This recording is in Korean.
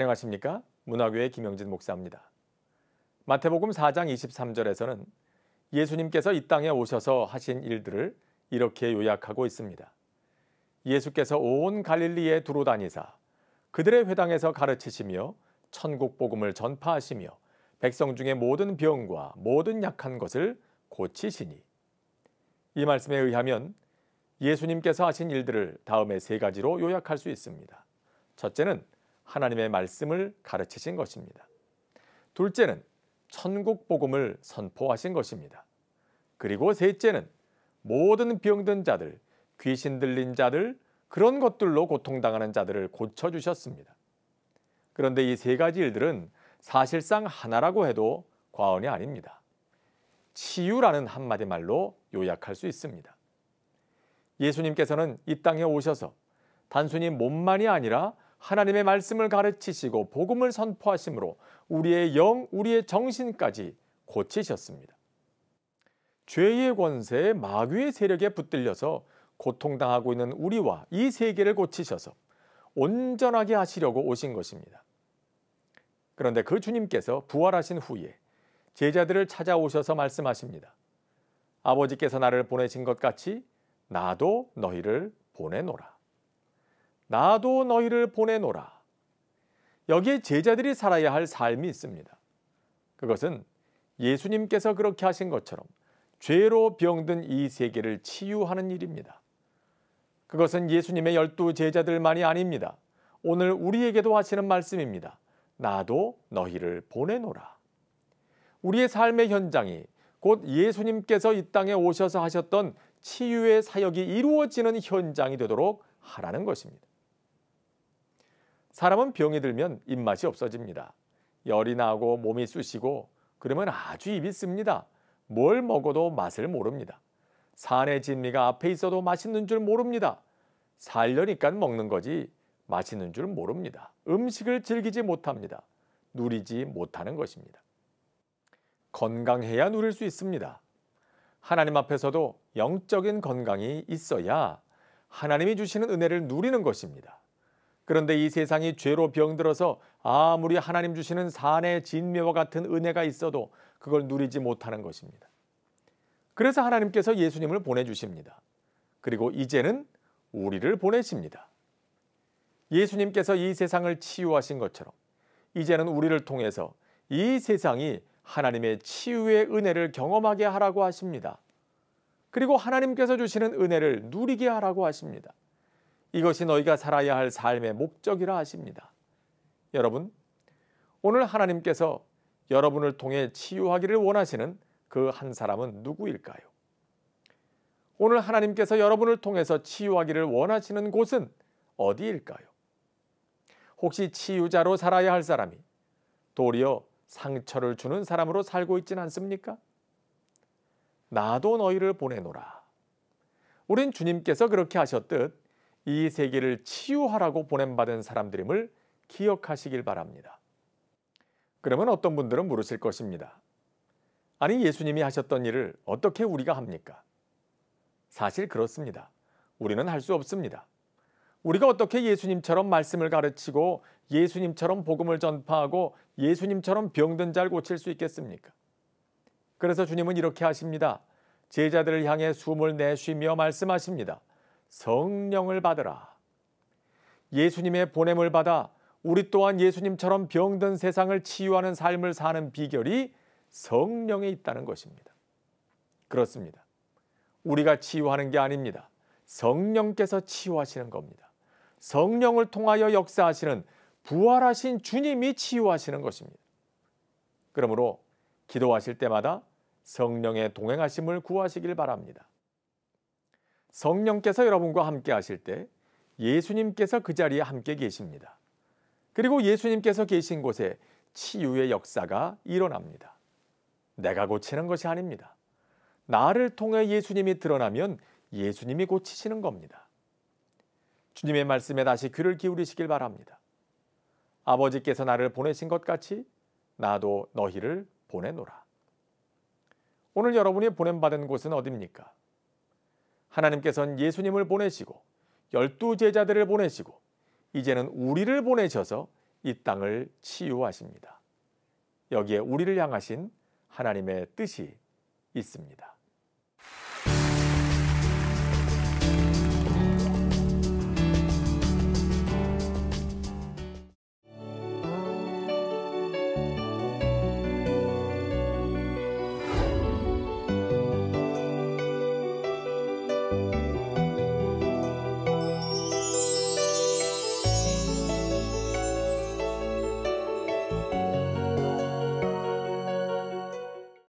안녕하십니까? 문화교회 김영진 목사입니다. 마태복음 4장 23절에서는 예수님께서 이 땅에 오셔서 하신 일들을 이렇게 요약하고 있습니다. 예수께서 온 갈릴리에 두루 다니사 그들의 회당에서 가르치시며 천국 복음을 전파하시며 백성 중의 모든 병과 모든 약한 것을 고치시니 이 말씀에 의하면 예수님께서 하신 일들을 다음에 세 가지로 요약할 수 있습니다. 첫째는 하나님의 말씀을 가르치신 것입니다. 둘째는 천국 복음을 선포하신 것입니다. 그리고 셋째는 모든 병든 자들, 귀신 들린 자들, 그런 것들로 고통당하는 자들을 고쳐주셨습니다. 그런데 이 세 가지 일들은 사실상 하나라고 해도 과언이 아닙니다. 치유라는 한마디 말로 요약할 수 있습니다. 예수님께서는 이 땅에 오셔서 단순히 몸만이 아니라 하나님의 말씀을 가르치시고 복음을 선포하심으로 우리의 영, 우리의 정신까지 고치셨습니다. 죄의 권세, 마귀의 세력에 붙들려서 고통당하고 있는 우리와 이 세계를 고치셔서 온전하게 하시려고 오신 것입니다. 그런데 그 주님께서 부활하신 후에 제자들을 찾아오셔서 말씀하십니다. 아버지께서 나를 보내신 것 같이 나도 너희를 보내노라. 나도 너희를 보내노라. 여기에 제자들이 살아야 할 삶이 있습니다. 그것은 예수님께서 그렇게 하신 것처럼 죄로 병든 이 세계를 치유하는 일입니다. 그것은 예수님의 열두 제자들만이 아닙니다. 오늘 우리에게도 하시는 말씀입니다. 나도 너희를 보내노라. 우리의 삶의 현장이 곧 예수님께서 이 땅에 오셔서 하셨던 치유의 사역이 이루어지는 현장이 되도록 하라는 것입니다. 사람은 병이 들면 입맛이 없어집니다. 열이 나고 몸이 쑤시고 그러면 아주 입이 씁니다. 뭘 먹어도 맛을 모릅니다. 산의 진미가 앞에 있어도 맛있는 줄 모릅니다. 살려니까 먹는 거지 맛있는 줄 모릅니다. 음식을 즐기지 못합니다. 누리지 못하는 것입니다. 건강해야 누릴 수 있습니다. 하나님 앞에서도 영적인 건강이 있어야 하나님이 주시는 은혜를 누리는 것입니다. 그런데 이 세상이 죄로 병들어서 아무리 하나님 주시는 산의 진미와 같은 은혜가 있어도 그걸 누리지 못하는 것입니다. 그래서 하나님께서 예수님을 보내주십니다. 그리고 이제는 우리를 보내십니다. 예수님께서 이 세상을 치유하신 것처럼 이제는 우리를 통해서 이 세상이 하나님의 치유의 은혜를 경험하게 하라고 하십니다. 그리고 하나님께서 주시는 은혜를 누리게 하라고 하십니다. 이것이 너희가 살아야 할 삶의 목적이라 하십니다. 여러분, 오늘 하나님께서 여러분을 통해 치유하기를 원하시는 그 한 사람은 누구일까요? 오늘 하나님께서 여러분을 통해서 치유하기를 원하시는 곳은 어디일까요? 혹시 치유자로 살아야 할 사람이 도리어 상처를 주는 사람으로 살고 있진 않습니까? 나도 너희를 보내노라. 우린 주님께서 그렇게 하셨듯 이 세계를 치유하라고 보낸받은 사람들임을 기억하시길 바랍니다. 그러면 어떤 분들은 물으실 것입니다. 아니 예수님이 하셨던 일을 어떻게 우리가 합니까? 사실 그렇습니다. 우리는 할 수 없습니다. 우리가 어떻게 예수님처럼 말씀을 가르치고 예수님처럼 복음을 전파하고 예수님처럼 병든 자를 고칠 수 있겠습니까? 그래서 주님은 이렇게 하십니다. 제자들을 향해 숨을 내쉬며 말씀하십니다. 성령을 받으라. 예수님의 보냄을 받아 우리 또한 예수님처럼 병든 세상을 치유하는 삶을 사는 비결이 성령에 있다는 것입니다. 그렇습니다. 우리가 치유하는 게 아닙니다. 성령께서 치유하시는 겁니다. 성령을 통하여 역사하시는 부활하신 주님이 치유하시는 것입니다. 그러므로 기도하실 때마다 성령의 동행하심을 구하시길 바랍니다. 성령께서 여러분과 함께 하실 때 예수님께서 그 자리에 함께 계십니다. 그리고 예수님께서 계신 곳에 치유의 역사가 일어납니다. 내가 고치는 것이 아닙니다. 나를 통해 예수님이 드러나면 예수님이 고치시는 겁니다. 주님의 말씀에 다시 귀를 기울이시길 바랍니다. 아버지께서 나를 보내신 것 같이 나도 너희를 보내노라. 오늘 여러분이 보낸받은 곳은 어디입니까? 하나님께서는 예수님을 보내시고 열두 제자들을 보내시고 이제는 우리를 보내셔서 이 땅을 치유하십니다. 여기에 우리를 향하신 하나님의 뜻이 있습니다. you